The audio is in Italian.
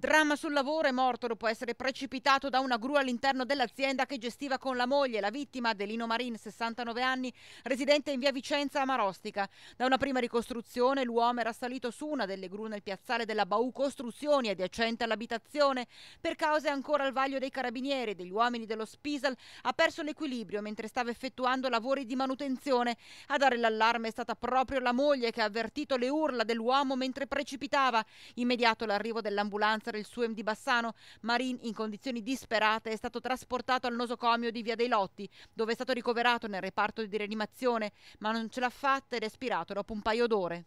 Dramma sul lavoro è morto dopo essere precipitato da una gru all'interno dell'azienda che gestiva con la moglie, la vittima Delino Marin, 69 anni, residente in via Vicenza a Marostica. Da una prima ricostruzione l'uomo era salito su una delle gru nel piazzale della Bau Costruzioni adiacente all'abitazione. Per cause ancora al vaglio dei carabinieri e degli uomini dello Spisal ha perso l'equilibrio mentre stava effettuando lavori di manutenzione. A dare l'allarme è stata proprio la moglie che ha avvertito le urla dell'uomo mentre precipitava. Immediato l'arrivo dell'ambulanza Benessere, il SUEM di Bassano, Marin in condizioni disperate è stato trasportato al nosocomio di Via dei Lotti, dove è stato ricoverato nel reparto di rianimazione, ma non ce l'ha fatta ed è spirato dopo un paio d'ore.